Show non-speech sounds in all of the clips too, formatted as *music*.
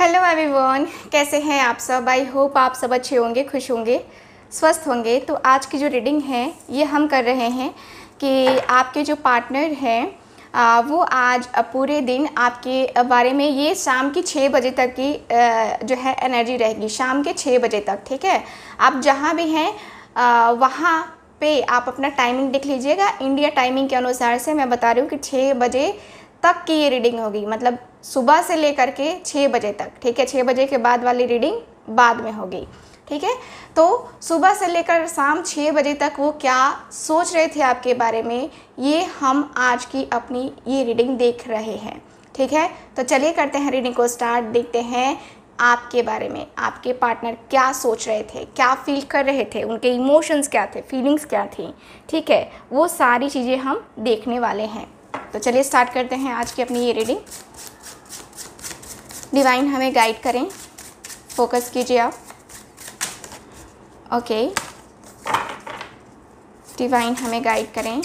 Hello everyone कैसे हैं आप सब आई होप आप सब अच्छे होंगे खुश होंगे स्वस्थ होंगे तो आज की जो रीडिंग है ये हम कर रहे हैं कि आपके जो पार्टनर हैं वो आज पूरे दिन आपके बारे में ये शाम की छः बजे तक की जो है एनर्जी रहेगी शाम के छः बजे तक ठीक है आप जहाँ भी हैं वहाँ पे आप अपना टाइमिंग देख लीजिएगा इंडिया टाइमिंग के अनुसार से मैं बता रही हूँ कि छः बजे तक की ये रीडिंग होगी मतलब सुबह से लेकर के छः बजे तक ठीक है छः बजे के बाद वाली रीडिंग बाद में होगी ठीक है तो सुबह से लेकर शाम छः बजे तक वो क्या सोच रहे थे आपके बारे में ये हम आज की अपनी ये रीडिंग देख रहे हैं ठीक है तो चलिए करते हैं रीडिंग को स्टार्ट देखते हैं आपके बारे में आपके पार्टनर क्या सोच रहे थे क्या फील कर रहे थे उनके इमोशंस क्या थे फीलिंग्स क्या थी ठीक है वो सारी चीज़ें हम देखने वाले हैं तो चलिए स्टार्ट करते हैं आज की अपनी ये रीडिंग डिवाइन हमें गाइड करें फोकस कीजिए आप ओके डिवाइन हमें गाइड करें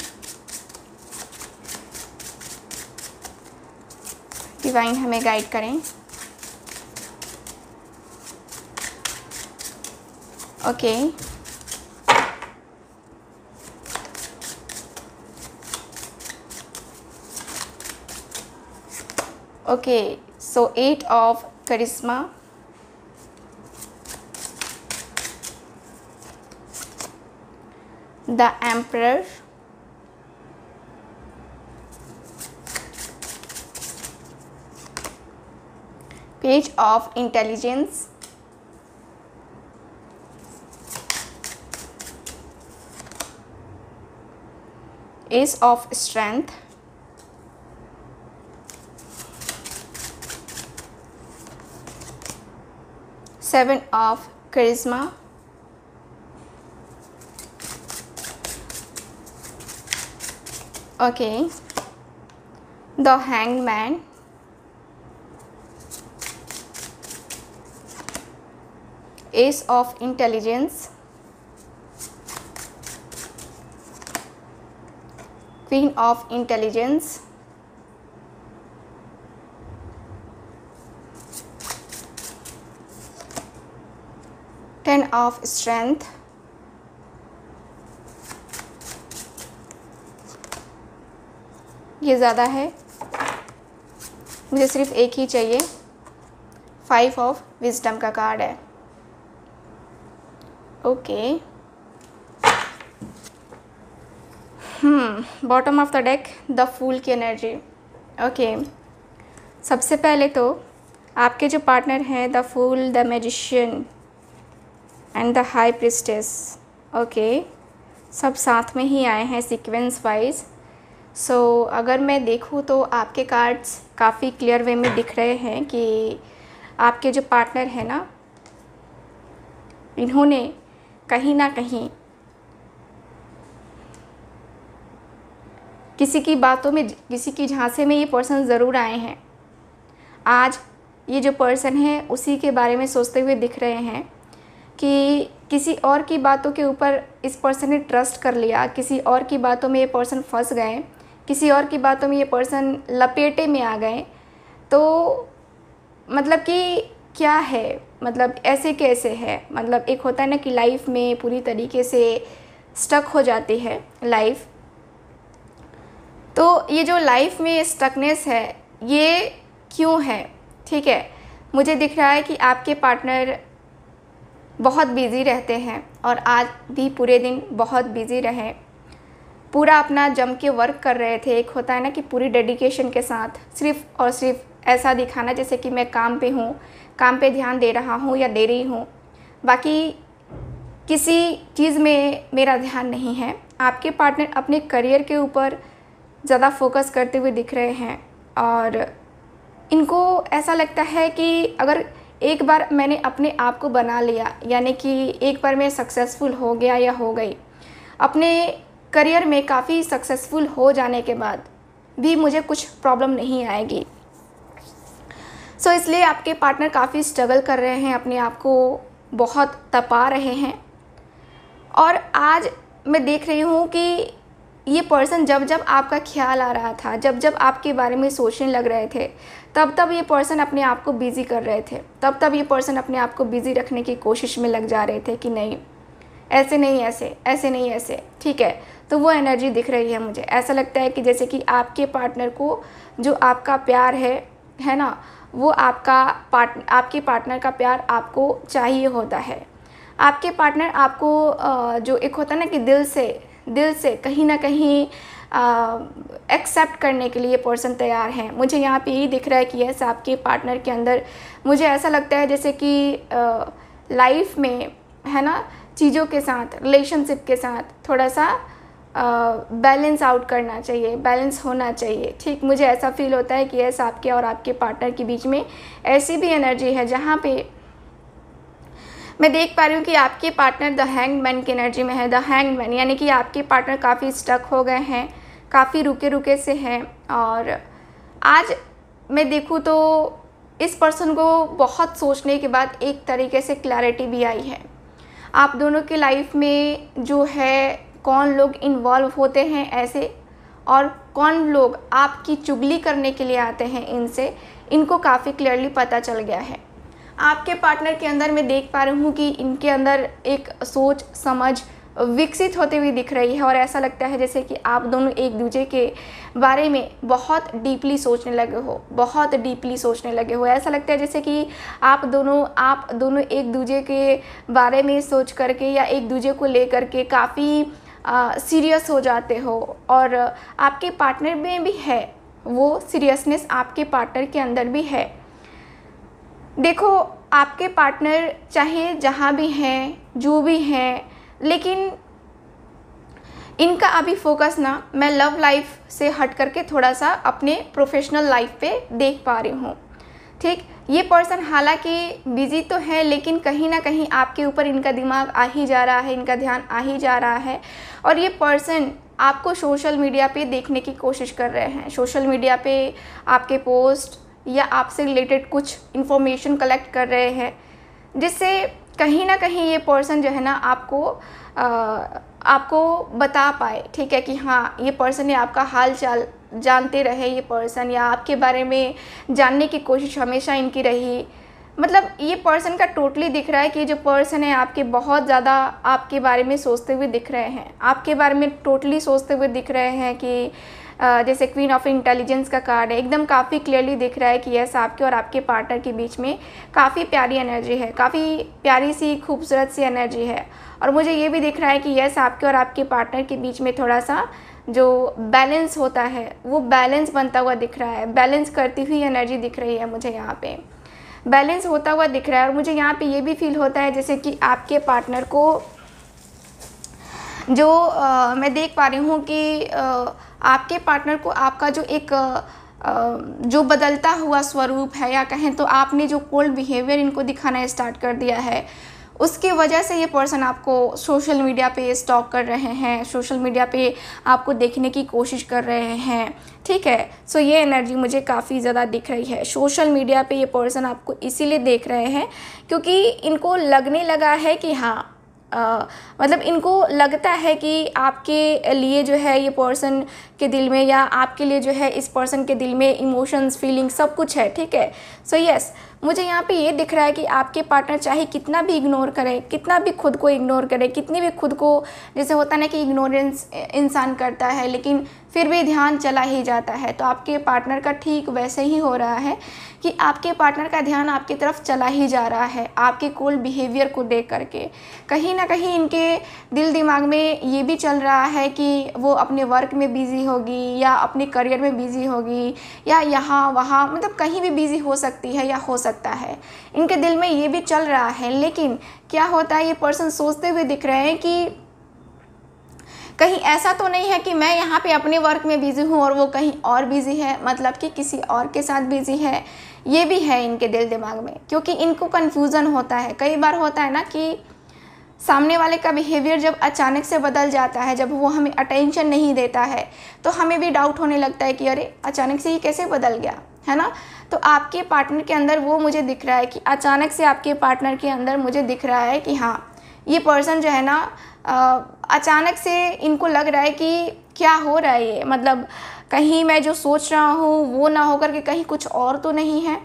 डिवाइन हमें गाइड करें okay okay. okay so 8 of charisma the emperor page of intelligence is of strength seven of charisma okay the hanged man ace of intelligence queen of intelligence of strength ये ज़्यादा है मुझे सिर्फ एक ही चाहिए फाइव ऑफ विजडम का card है okay hmm bottom of the deck the fool की एनर्जी ओके सबसे पहले तो आपके जो पार्टनर हैं the fool the magician and the high priestess okay सब साथ में ही आए हैं सीक्वेंस वाइज सो अगर मैं देखूँ तो आपके कार्ड्स काफ़ी क्लियर वे में दिख रहे हैं कि आपके जो पार्टनर हैं ना इन्होंने कहीं ना कहीं किसी की बातों में किसी की झांसे में ये पर्सन ज़रूर आए हैं आज ये जो पर्सन है उसी के बारे में सोचते हुए दिख रहे हैं कि किसी और की बातों के ऊपर इस पर्सन ने ट्रस्ट कर लिया किसी और की बातों में ये पर्सन फंस गए किसी और की बातों में ये पर्सन लपेटे में आ गए तो मतलब कि क्या है मतलब ऐसे कैसे है मतलब एक होता है ना कि लाइफ में पूरी तरीके से स्टक हो जाती है लाइफ तो ये जो लाइफ में स्टकनेस है ये क्यों है ठीक है मुझे दिख रहा है कि आपके पार्टनर बहुत बिज़ी रहते हैं और आज भी पूरे दिन बहुत बिज़ी रहे पूरा अपना जम के वर्क कर रहे थे एक होता है ना कि पूरी डेडिकेशन के साथ सिर्फ और सिर्फ ऐसा दिखाना जैसे कि मैं काम पे हूँ काम पे ध्यान दे रहा हूँ या दे रही हूँ बाकी किसी चीज़ में मेरा ध्यान नहीं है आपके पार्टनर अपने करियर के ऊपर ज़्यादा फोकस करते हुए दिख रहे हैं और इनको ऐसा लगता है कि अगर एक बार मैंने अपने आप को बना लिया यानी कि एक बार मैं सक्सेसफुल हो गया या हो गई अपने करियर में काफ़ी सक्सेसफुल हो जाने के बाद भी मुझे कुछ प्रॉब्लम नहीं आएगी सो so, इसलिए आपके पार्टनर काफ़ी स्ट्रगल कर रहे हैं अपने आप को बहुत तपा रहे हैं और आज मैं देख रही हूँ कि ये पर्सन जब जब आपका ख्याल आ रहा था जब जब आपके बारे में सोचने लग रहे थे तब तब ये पर्सन अपने आप को बिज़ी कर रहे थे तब तब ये पर्सन अपने आप को बिज़ी रखने की कोशिश में लग जा रहे थे कि नहीं ऐसे नहीं ऐसे ऐसे नहीं ऐसे ठीक है तो वो एनर्जी दिख रही है मुझे ऐसा लगता है कि जैसे कि आपके पार्टनर को जो आपका प्यार है है ना वो आपका पार्ट आपके पार्टनर का प्यार आपको चाहिए होता है आपके पार्टनर आपको जो एक होता है ना कि दिल से दिल से कहीं ना कहीं एक्सेप्ट करने के लिए पर्सन तैयार हैं मुझे यहाँ पे यही दिख रहा है कि यस आपके पार्टनर के अंदर मुझे ऐसा लगता है जैसे कि लाइफ में है ना चीज़ों के साथ रिलेशनशिप के साथ थोड़ा सा बैलेंस आउट करना चाहिए बैलेंस होना चाहिए ठीक मुझे ऐसा फील होता है कि यस आपके और आपके पार्टनर के बीच में ऐसी भी एनर्जी है जहाँ पे मैं देख पा रही हूँ कि आपके पार्टनर द हैंग मैन की एनर्जी में है द हैंग मैन यानी कि आपके पार्टनर काफ़ी स्टक हो गए हैं काफ़ी रुके रुके से हैं और आज मैं देखूँ तो इस पर्सन को बहुत सोचने के बाद एक तरीके से क्लैरिटी भी आई है आप दोनों के लाइफ में जो है कौन लोग इन्वॉल्व होते हैं ऐसे और कौन लोग आपकी चुगली करने के लिए आते हैं इनसे इनको काफ़ी क्लियरली पता चल गया है आपके पार्टनर के अंदर मैं देख पा रही हूँ कि इनके अंदर एक सोच समझ विकसित होते हुए दिख रही है और ऐसा लगता है जैसे कि आप दोनों एक दूसरे के बारे में बहुत डीपली सोचने लगे हो बहुत डीपली सोचने लगे हो ऐसा लगता है जैसे कि आप दोनों आप दोनों एक दूसरे के बारे में सोच करके या एक दूसरे को लेकर के काफ़ी सीरियस हो जाते हो और आपके पार्टनर में भी है वो सीरियसनेस आपके पार्टनर के अंदर भी है देखो आपके पार्टनर चाहे जहाँ भी हैं जो भी हैं लेकिन इनका अभी फोकस ना मैं लव लाइफ से हट करके थोड़ा सा अपने प्रोफेशनल लाइफ पे देख पा रही हूँ ठीक ये पर्सन हालांकि बिजी तो है लेकिन कहीं ना कहीं आपके ऊपर इनका दिमाग आ ही जा रहा है इनका ध्यान आ ही जा रहा है और ये पर्सन आपको सोशल मीडिया पे देखने की कोशिश कर रहे हैं सोशल मीडिया पे आपके पोस्ट या आपसे रिलेटेड कुछ इन्फॉर्मेशन कलेक्ट कर रहे हैं जिससे कहीं ना कहीं ये पर्सन जो है ना आपको आ, आपको बता पाए ठीक है कि हाँ ये पर्सन ने आपका हाल चाल जानते रहे ये पर्सन या आपके बारे में जानने की कोशिश हमेशा इनकी रही मतलब ये पर्सन का टोटली दिख रहा है कि जो पर्सन है आपके बहुत ज़्यादा आपके बारे में सोचते हुए दिख रहे हैं आपके बारे में टोटली सोचते हुए दिख रहे हैं कि जैसे क्वीन ऑफ इंटेलिजेंस का कार्ड है एकदम काफ़ी क्लियरली दिख रहा है कि यस आपके और आपके पार्टनर के बीच में काफ़ी प्यारी एनर्जी है काफ़ी प्यारी सी खूबसूरत सी एनर्जी है और मुझे ये भी दिख रहा है कि यस आपके और आपके पार्टनर के बीच में थोड़ा सा जो बैलेंस होता है वो बैलेंस बनता हुआ दिख रहा है बैलेंस करती हुई एनर्जी दिख रही है मुझे यहाँ पर बैलेंस होता हुआ दिख रहा है और मुझे यहाँ पे ये भी फील होता है जैसे कि आपके पार्टनर को जो आ, मैं देख पा रही हूँ कि आ, आपके पार्टनर को आपका जो एक आ, जो बदलता हुआ स्वरूप है या कहें तो आपने जो कोल्ड बिहेवियर इनको दिखाना स्टार्ट कर दिया है उसकी वजह से ये पर्सन आपको सोशल मीडिया पे स्टॉक कर रहे हैं सोशल मीडिया पे आपको देखने की कोशिश कर रहे हैं ठीक है सो so, ये एनर्जी मुझे काफ़ी ज़्यादा दिख रही है सोशल मीडिया पे ये पर्सन आपको इसीलिए देख रहे हैं क्योंकि इनको लगने लगा है कि हाँ आ, मतलब इनको लगता है कि आपके लिए जो है ये पर्सन के दिल में या आपके लिए जो है इस पर्सन के दिल में इमोशंस फीलिंग सब कुछ है ठीक है सो so, यस yes, मुझे यहाँ पे ये दिख रहा है कि आपके पार्टनर चाहे कितना भी इग्नोर करें कितना भी खुद को इग्नोर करें कितनी भी खुद को जैसे होता ना कि इग्नोरेंस इंसान करता है लेकिन फिर भी ध्यान चला ही जाता है तो आपके पार्टनर का ठीक वैसे ही हो रहा है कि आपके पार्टनर का ध्यान आपकी तरफ चला ही जा रहा है आपके कोल बिहेवियर को देख करके कहीं ना कहीं इनके दिल दिमाग में ये भी चल रहा है कि वो अपने वर्क में बिज़ी होगी या अपने करियर में बिज़ी होगी या यहाँ वहाँ मतलब कहीं भी बिज़ी हो सकती है या हो सकता है इनके दिल में ये भी चल रहा है लेकिन क्या होता है ये पर्सन सोचते हुए दिख रहे हैं कि कहीं ऐसा तो नहीं है कि मैं यहाँ पे अपने वर्क में बिज़ी हूँ और वो कहीं और बिज़ी है मतलब कि किसी और के साथ बिज़ी है ये भी है इनके दिल दिमाग में क्योंकि इनको कन्फ्यूज़न होता है कई बार होता है ना कि सामने वाले का बिहेवियर जब अचानक से बदल जाता है जब वो हमें अटेंशन नहीं देता है तो हमें भी डाउट होने लगता है कि अरे अचानक से ये कैसे बदल गया है ना तो आपके पार्टनर के अंदर वो मुझे दिख रहा है कि अचानक से आपके पार्टनर के अंदर मुझे दिख रहा है कि हाँ ये पर्सन जो है ना अचानक से इनको लग रहा है कि क्या हो रहा है ये मतलब कहीं मैं जो सोच रहा हूँ वो ना होकर के कहीं कुछ और तो नहीं है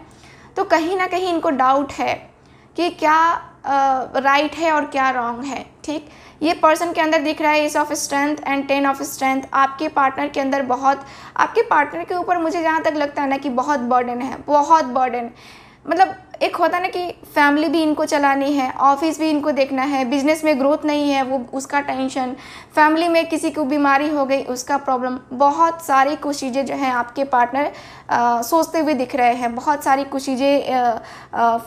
तो कहीं ना कहीं इनको डाउट है कि क्या राइट है और क्या रॉन्ग है ठीक ये पर्सन के अंदर दिख रहा है ace of strength and ten of strength आपके पार्टनर के अंदर बहुत आपके पार्टनर के ऊपर मुझे जहाँ तक लगता है ना कि बहुत बर्डन है बहुत बर्डन मतलब एक होता ना कि फैमिली भी इनको चलानी है ऑफिस भी इनको देखना है बिजनेस में ग्रोथ नहीं है वो उसका टेंशन फैमिली में किसी को बीमारी हो गई उसका प्रॉब्लम बहुत सारी कुछ चीज़ें जो हैं आपके पार्टनर आ, सोचते हुए दिख रहे हैं बहुत सारी कुछ चीज़ें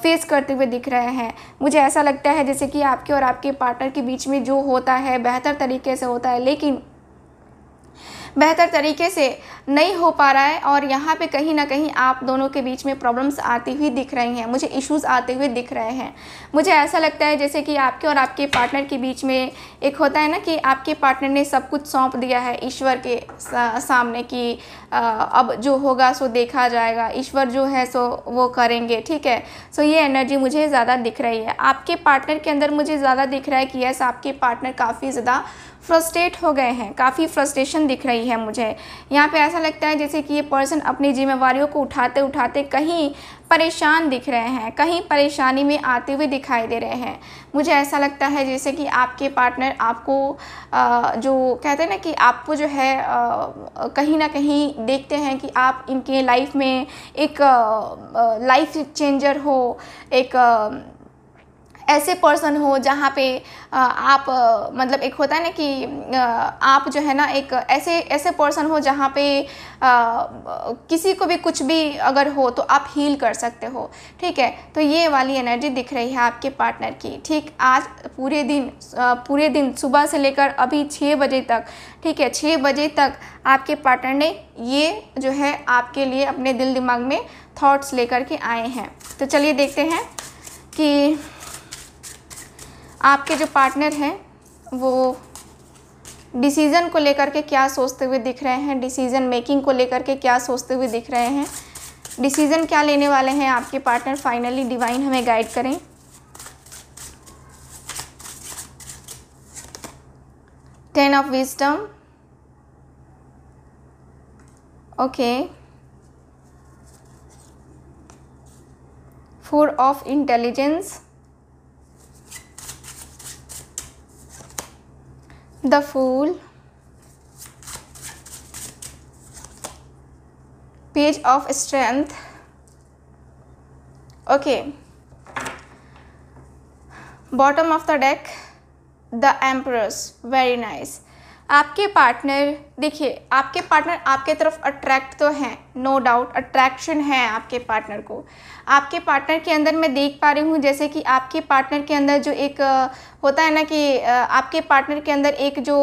फेस करते हुए दिख रहे हैं मुझे ऐसा लगता है जैसे कि आपके और आपके पार्टनर के बीच में जो होता है बेहतर तरीके से होता है लेकिन बेहतर तरीके से नहीं हो पा रहा है और यहाँ पे कहीं ना कहीं आप दोनों के बीच में प्रॉब्लम्स आती हुई दिख रही हैं मुझे इश्यूज़ आते हुए दिख रहे हैं मुझे ऐसा लगता है जैसे कि आपके और आपके पार्टनर के बीच में एक होता है ना कि आपके पार्टनर ने सब कुछ सौंप दिया है ईश्वर के सामने कि अब जो होगा सो देखा जाएगा ईश्वर जो है सो वो करेंगे ठीक है सो ये एनर्जी मुझे ज़्यादा दिख रही है आपके पार्टनर के अंदर मुझे ज़्यादा दिख रहा है कि यस आपके पार्टनर काफ़ी ज़्यादा फ्रस्ट्रेट हो गए हैं काफ़ी फ्रस्ट्रेशन दिख रही है मुझे यहाँ पे ऐसा लगता है जैसे कि ये पर्सन अपनी जिम्मेवारियों को उठाते उठाते कहीं परेशान दिख रहे हैं कहीं परेशानी में आते हुए दिखाई दे रहे हैं मुझे ऐसा लगता है जैसे कि आपके पार्टनर आपको आ, जो कहते हैं ना कि आपको जो है आ, कहीं ना कहीं देखते हैं कि आप इनके लाइफ में एक लाइफ चेंजर हो एक आ, ऐसे पर्सन हो जहाँ पे आप मतलब एक होता है ना कि आप जो है ना एक ऐसे ऐसे पर्सन हो जहाँ पे किसी को भी कुछ भी अगर हो तो आप हील कर सकते हो ठीक है तो ये वाली एनर्जी दिख रही है आपके पार्टनर की ठीक आज पूरे दिन पूरे दिन सुबह से लेकर अभी छः बजे तक ठीक है छः बजे तक आपके पार्टनर ने ये जो है आपके लिए अपने दिल दिमाग में थाट्स लेकर के आए हैं तो चलिए देखते हैं कि आपके जो पार्टनर हैं वो डिसीज़न को लेकर के क्या सोचते हुए दिख रहे हैं डिसीज़न मेकिंग को लेकर के क्या सोचते हुए दिख रहे हैं डिसीज़न क्या लेने वाले हैं आपके पार्टनर फाइनली डिवाइन हमें गाइड करें ten of wisdom okay four of intelligence the fool page of strength okay bottom of the deck the empress very nice आपके पार्टनर देखिए आपके पार्टनर आपके तरफ अट्रैक्ट तो हैं नो डाउट अट्रैक्शन है आपके पार्टनर को आपके पार्टनर के अंदर मैं देख पा रही हूँ जैसे कि आपके पार्टनर के अंदर जो एक होता है ना कि आपके पार्टनर के अंदर एक जो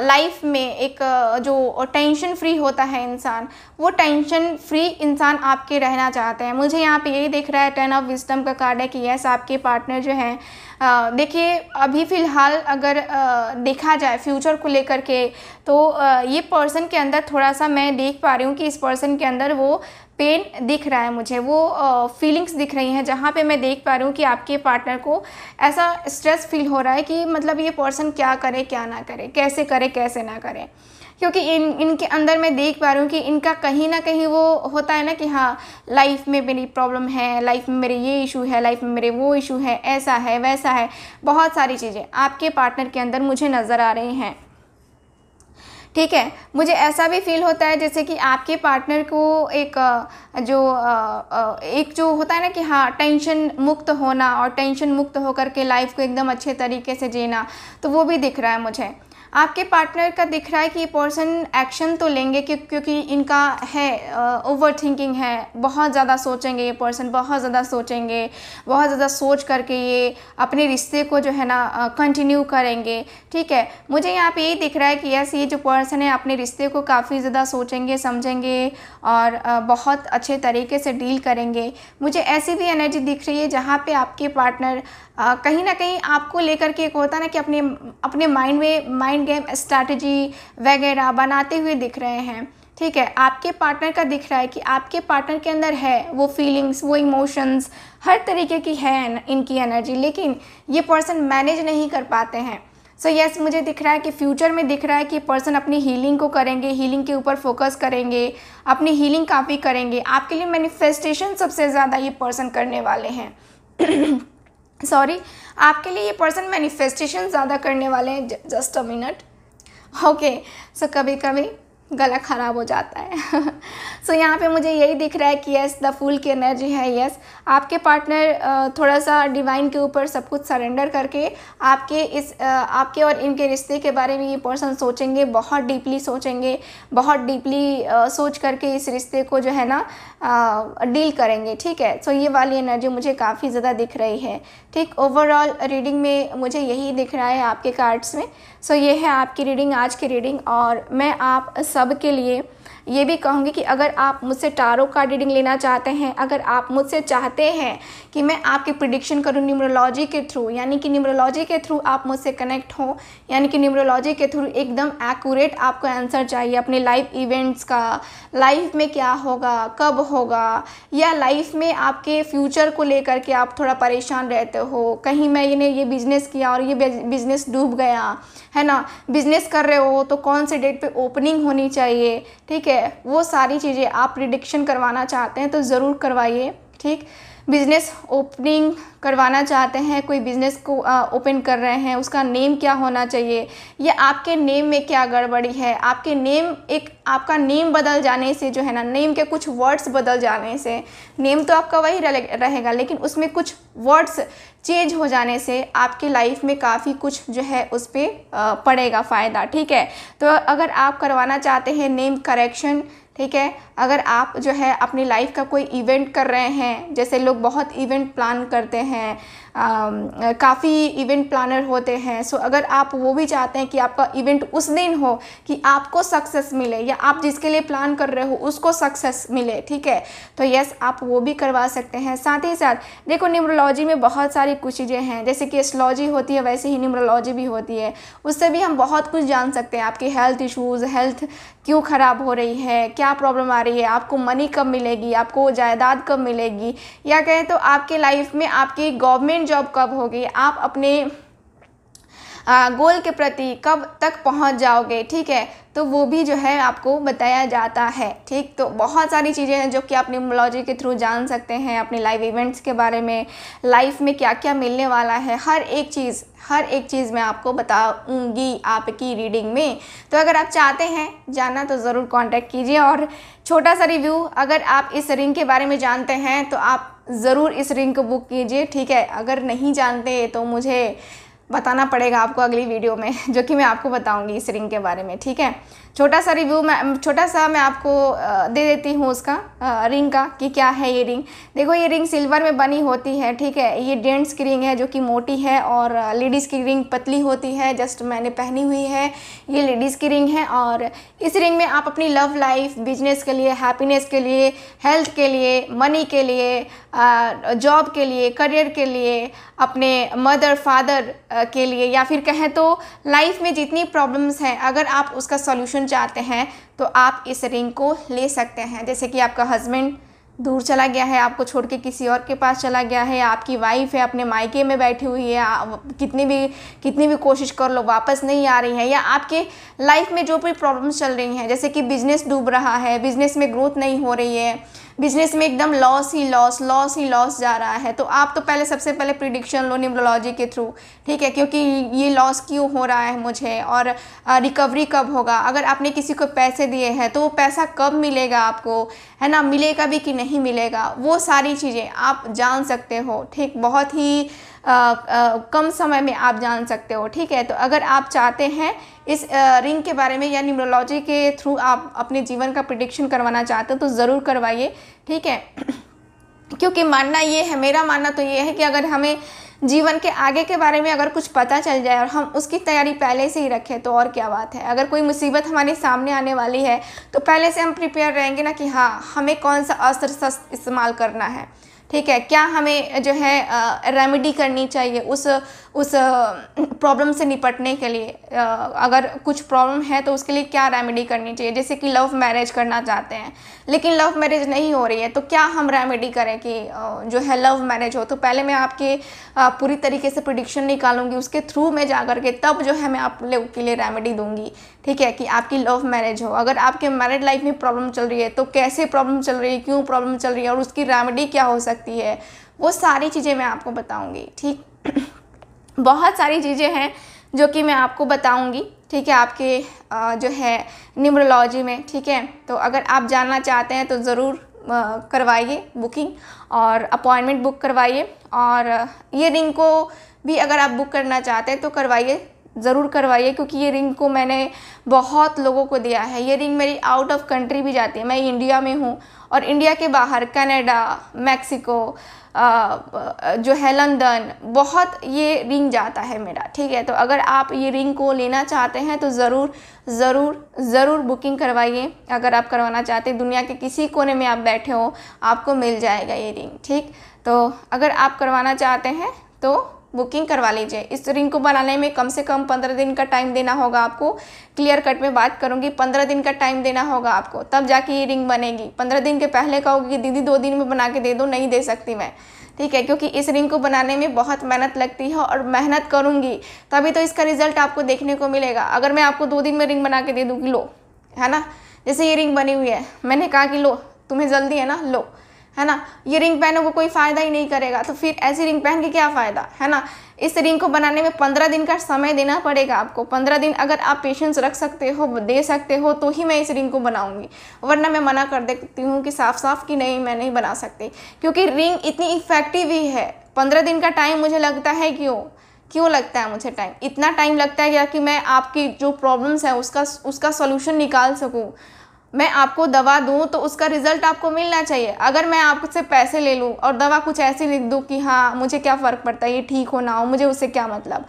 लाइफ में एक जो टेंशन फ्री होता है इंसान वो टेंशन फ्री इंसान आपके रहना चाहते हैं मुझे यहाँ पे यही दिख रहा है टेन ऑफ विस्टम का कार्ड है कि यस आपके पार्टनर जो हैं देखिए अभी फ़िलहाल अगर आ, देखा जाए फ्यूचर को लेकर के तो आ, ये पर्सन के अंदर थोड़ा सा मैं देख पा रही हूँ कि इस पर्सन के अंदर वो पेन दिख रहा है मुझे वो फीलिंग्स दिख रही हैं जहाँ पे मैं देख पा रही हूँ कि आपके पार्टनर को ऐसा स्ट्रेस फील हो रहा है कि मतलब ये पर्सन क्या करे क्या ना करे कैसे करे कैसे ना करे क्योंकि इन इनके अंदर मैं देख पा रही हूँ कि इनका कहीं ना कहीं वो होता है ना कि हाँ लाइफ में मेरी प्रॉब्लम है लाइफ में मेरे ये इशू है लाइफ में मेरे वो इशू है ऐसा है वैसा है बहुत सारी चीज़ें आपके पार्टनर के अंदर मुझे नज़र आ रही हैं ठीक है मुझे ऐसा भी फील होता है जैसे कि आपके पार्टनर को एक जो एक जो होता है ना कि हाँ टेंशन मुक्त होना और टेंशन मुक्त होकर के लाइफ को एकदम अच्छे तरीके से जीना तो वो भी दिख रहा है मुझे आपके पार्टनर का दिख रहा है कि ये पर्सन एक्शन तो लेंगे क्यों क्योंकि इनका है ओवर थिंकिंग है बहुत ज़्यादा सोचेंगे ये पर्सन बहुत ज़्यादा सोचेंगे बहुत ज़्यादा सोच करके ये अपने रिश्ते को जो है ना कंटिन्यू करेंगे ठीक है मुझे यहाँ पे यही दिख रहा है कि यस ये जो पर्सन है अपने रिश्ते को काफ़ी ज़्यादा सोचेंगे समझेंगे और बहुत अच्छे तरीके से डील करेंगे मुझे ऐसी भी एनर्जी दिख रही है जहाँ पर आपके पार्टनर कहीं ना कहीं आपको लेकर के एक होता ना कि अपने अपने माइंड में माइंड गेम स्ट्रैटेजी वगैरह बनाते हुए दिख रहे हैं ठीक है आपके पार्टनर का दिख रहा है कि आपके पार्टनर के अंदर है वो फीलिंग्स वो इमोशंस हर तरीके की है इनकी एनर्जी लेकिन ये पर्सन मैनेज नहीं कर पाते हैं सो so यस yes, मुझे दिख रहा है कि फ्यूचर में दिख रहा है कि पर्सन अपनी हीलिंग को करेंगे हीलिंग के ऊपर फोकस करेंगे अपनी हीलिंग काफ़ी करेंगे आपके लिए मैनिफेस्टेशन सबसे ज़्यादा ये पर्सन करने वाले हैं *clears throat* सॉरी आपके लिए ये पर्सन मैनिफेस्टेशन ज़्यादा करने वाले हैं just a minute okay so कभी कभी गला ख़राब हो जाता है सो *laughs* so, यहाँ पे मुझे यही दिख रहा है कि यस द फूल की एनर्जी है यस आपके पार्टनर थोड़ा सा डिवाइन के ऊपर सब कुछ सरेंडर करके आपके इस आपके और इनके रिश्ते के बारे में ये पर्सन सोचेंगे बहुत डीपली सोचेंगे बहुत डीपली सोच करके इस रिश्ते को जो है ना डील करेंगे ठीक है सो so, ये वाली एनर्जी मुझे काफ़ी ज़्यादा दिख रही है ठीक ओवरऑल रीडिंग में मुझे यही दिख रहा है आपके कार्ड्स में सो so, ये है आपकी रीडिंग आज की रीडिंग और मैं आप सब सब के लिए ये भी कहूँगी कि अगर आप मुझसे टारो का रीडिंग लेना चाहते हैं अगर आप मुझसे चाहते हैं कि मैं आपकी प्रिडिक्शन करूँ न्यूमरोलॉजी के थ्रू यानी कि न्यूमरोलॉजी के थ्रू आप मुझसे कनेक्ट हो यानी कि न्यूमरोलॉजी के थ्रू एकदम एक्यूरेट आपको आंसर चाहिए अपने लाइफ इवेंट्स का लाइफ में क्या होगा कब होगा या लाइफ में आपके फ्यूचर को लेकर के आप थोड़ा परेशान रहते हो कहीं मैं ये ये बिज़नेस किया और ये बिज़नेस डूब गया है ना बिज़नेस कर रहे हो तो कौन से डेट पर ओपनिंग होनी चाहिए ठीक है वो सारी चीज़ें आप प्रिडिक्शन करवाना चाहते हैं तो ज़रूर करवाइए ठीक बिज़नेस ओपनिंग करवाना चाहते हैं कोई बिज़नेस को ओपन कर रहे हैं उसका नेम क्या होना चाहिए या आपके नेम में क्या गड़बड़ी है आपके नेम एक आपका नेम बदल जाने से जो है ना नेम के कुछ वर्ड्स बदल जाने से नेम तो आपका वही रहेगा लेकिन उसमें कुछ वर्ड्स चेंज हो जाने से आपके लाइफ में काफ़ी कुछ जो है उस पर पड़ेगा फ़ायदा ठीक है तो अगर आप करवाना चाहते हैं नेम करेक्शन ठीक है अगर आप जो है अपनी लाइफ का कोई इवेंट कर रहे हैं जैसे लोग बहुत इवेंट प्लान करते हैं काफ़ी इवेंट प्लानर होते हैं सो अगर आप वो भी चाहते हैं कि आपका इवेंट उस दिन हो कि आपको सक्सेस मिले या आप जिसके लिए प्लान कर रहे हो उसको सक्सेस मिले ठीक है तो यस आप वो भी करवा सकते हैं साथ ही साथ देखो न्यूमरोलॉजी में बहुत सारी कुछ चीज़ें हैं जैसे कि एस्ट्रोलॉजी होती है वैसे ही न्यूमरोलॉजी भी होती है उससे भी हम बहुत कुछ जान सकते हैं आपकी हेल्थ इशूज़ हेल्थ क्यों ख़राब हो रही है क्या प्रॉब्लम आ रही रही है आपको मनी कब मिलेगी आपको जायदाद कब मिलेगी या कहें तो आपके लाइफ में आपकी गवर्नमेंट जॉब कब होगी आप अपने गोल के प्रति कब तक पहुंच जाओगे ठीक है तो वो भी जो है आपको बताया जाता है ठीक तो बहुत सारी चीज़ें हैं जो कि आप न्यूमोलॉजी के थ्रू जान सकते हैं अपने लाइव इवेंट्स के बारे में लाइफ में क्या क्या मिलने वाला है हर एक चीज़ हर एक चीज़ मैं आपको बताऊंगी आपकी रीडिंग में तो अगर आप चाहते हैं जाना तो ज़रूर कांटेक्ट कीजिए और छोटा सा रिव्यू अगर आप इस रिंग के बारे में जानते हैं तो आप ज़रूर इस रिंग को बुक कीजिए ठीक है अगर नहीं जानते तो मुझे बताना पड़ेगा आपको अगली वीडियो में *laughs* जो कि मैं आपको बताऊँगी इस रिंग के बारे में ठीक है छोटा सा रिव्यू मैं छोटा सा मैं आपको दे देती हूँ उसका रिंग का कि क्या है ये रिंग देखो ये रिंग सिल्वर में बनी होती है ठीक है ये डेंट्स की रिंग है जो कि मोटी है और लेडीज़ की रिंग पतली होती है जस्ट मैंने पहनी हुई है ये लेडीज़ की रिंग है और इस रिंग में आप अपनी लव लाइफ बिजनेस के लिए हैप्पीनेस के लिए हेल्थ के लिए मनी के लिए जॉब के लिए करियर के लिए अपने मदर फादर के लिए या फिर कहें तो लाइफ में जितनी प्रॉब्लम्स हैं अगर आप उसका सॉल्यूशन पर्सन चाहते हैं तो आप इस रिंग को ले सकते हैं जैसे कि आपका हस्बैंड दूर चला गया है आपको छोड़ के किसी और के पास चला गया है आपकी वाइफ है अपने मायके में बैठी हुई है कितनी भी कितनी भी कोशिश कर लो वापस नहीं आ रही है या आपके लाइफ में जो भी प्रॉब्लम्स चल रही हैं जैसे कि बिज़नेस डूब रहा है बिज़नेस में ग्रोथ नहीं हो रही है बिजनेस में एकदम लॉस ही लॉस लॉस ही लॉस जा रहा है तो आप तो पहले सबसे पहले प्रिडिक्शन लो न्यूमरोलॉजी के थ्रू ठीक है क्योंकि ये लॉस क्यों हो रहा है मुझे और रिकवरी कब होगा अगर आपने किसी को पैसे दिए हैं तो वो पैसा कब मिलेगा आपको है ना मिलेगा भी कि नहीं मिलेगा वो सारी चीज़ें आप जान सकते हो ठीक बहुत ही आ, आ, कम समय में आप जान सकते हो ठीक है तो अगर आप चाहते हैं इस आ, रिंग के बारे में या न्यूमरोलॉजी के थ्रू आप अपने जीवन का प्रिडिक्शन करवाना चाहते हो तो ज़रूर करवाइए ठीक है *clears throat* क्योंकि मानना ये है मेरा मानना तो ये है कि अगर हमें जीवन के आगे के बारे में अगर कुछ पता चल जाए और हम उसकी तैयारी पहले से ही रखें तो और क्या बात है अगर कोई मुसीबत हमारे सामने आने वाली है तो पहले से हम प्रिपेयर रहेंगे ना कि हाँ हमें कौन सा अस्त्र शस्त्र इस्तेमाल करना है ठीक है क्या हमें जो है रेमेडी करनी चाहिए उस उस प्रॉब्लम से निपटने के लिए अगर कुछ प्रॉब्लम है तो उसके लिए क्या रेमेडी करनी चाहिए जैसे कि लव मैरिज करना चाहते हैं लेकिन लव मैरिज नहीं हो रही है तो क्या हम रेमेडी करें कि जो है लव मैरिज हो तो पहले मैं आपके पूरी तरीके से प्रिडिक्शन निकालूंगी उसके थ्रू में जा करके तब जो है मैं आप लोगों के लिए रेमेडी दूंगी ठीक है कि आपकी लव मैरिज हो अगर आपके मैरिड लाइफ में प्रॉब्लम चल रही है तो कैसे प्रॉब्लम चल रही है क्यों प्रॉब्लम चल रही है और उसकी रेमेडी क्या हो सकती है वो सारी चीज़ें मैं आपको बताऊँगी ठीक *clears throat* बहुत सारी चीज़ें हैं जो कि मैं आपको बताऊँगी ठीक है आपके जो है न्यूमरोलॉजी में ठीक है तो अगर आप जानना चाहते हैं तो ज़रूर करवाइए बुकिंग और अपॉइंटमेंट बुक करवाइए और ये रिंग को भी अगर आप बुक करना चाहते हैं तो करवाइए ज़रूर करवाइए क्योंकि ये रिंग को मैंने बहुत लोगों को दिया है ये रिंग मेरी आउट ऑफ कंट्री भी जाती है मैं इंडिया में हूँ और इंडिया के बाहर कनाडा मैक्सिको जो है लंदन बहुत ये रिंग जाता है मेरा ठीक है तो अगर आप ये रिंग को लेना चाहते हैं तो ज़रूर ज़रूर ज़रूर बुकिंग करवाइए अगर आप करवाना चाहते हैं दुनिया के किसी कोने में आप बैठे हो आपको मिल जाएगा ये रिंग ठीक तो अगर आप करवाना चाहते हैं तो बुकिंग करवा लीजिए इस रिंग को बनाने में कम से कम पंद्रह दिन का टाइम देना होगा आपको क्लियर कट में बात करूँगी पंद्रह दिन का टाइम देना होगा आपको तब जाके ये रिंग बनेगी पंद्रह दिन के पहले कहोगे कि दीदी दो दिन में बना के दे दो नहीं दे सकती मैं ठीक है क्योंकि इस रिंग को बनाने में बहुत मेहनत लगती है और मेहनत करूँगी तभी तो इसका रिजल्ट आपको देखने को मिलेगा अगर मैं आपको दो दिन में रिंग बना के दे दूँगी लो है ना जैसे ये रिंग बनी हुई है मैंने कहा कि लो तुम्हें जल्दी है ना लो है ना ये रिंग को कोई फ़ायदा ही नहीं करेगा तो फिर ऐसी रिंग पहन के क्या फ़ायदा है ना इस रिंग को बनाने में पंद्रह दिन का समय देना पड़ेगा आपको पंद्रह दिन अगर आप पेशेंस रख सकते हो दे सकते हो तो ही मैं इस रिंग को बनाऊंगी वरना मैं मना कर देती हूँ कि साफ साफ कि नहीं मैं नहीं बना सकती क्योंकि रिंग इतनी इफ़ेक्टिव ही है पंद्रह दिन का टाइम मुझे लगता है क्यों क्यों लगता है मुझे टाइम इतना टाइम लगता है क्या कि मैं आपकी जो प्रॉब्लम्स हैं उसका उसका सोल्यूशन निकाल सकूँ मैं आपको दवा दूं तो उसका रिज़ल्ट आपको मिलना चाहिए अगर मैं आपसे पैसे ले लूं और दवा कुछ ऐसी लिख दूं कि हाँ मुझे क्या फ़र्क पड़ता है ये ठीक हो ना हो मुझे उससे क्या मतलब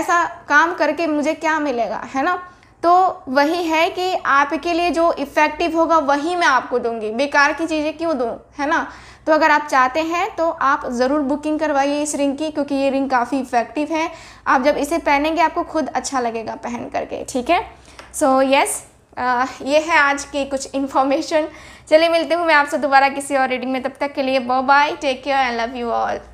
ऐसा काम करके मुझे क्या मिलेगा है ना तो वही है कि आपके लिए जो इफ़ेक्टिव होगा वही मैं आपको दूंगी बेकार की चीज़ें क्यों दूँ है ना तो अगर आप चाहते हैं तो आप ज़रूर बुकिंग करवाइए इस रिंग की क्योंकि ये रिंग काफ़ी इफ़ेक्टिव है आप जब इसे पहनेंगे आपको खुद अच्छा लगेगा पहन करके ठीक है सो so, यस yes, ये है आज की कुछ इन्फॉर्मेशन चलिए मिलती हूँ मैं आपसे दोबारा किसी और रीडिंग में तब तक के लिए bye bye take care and love you all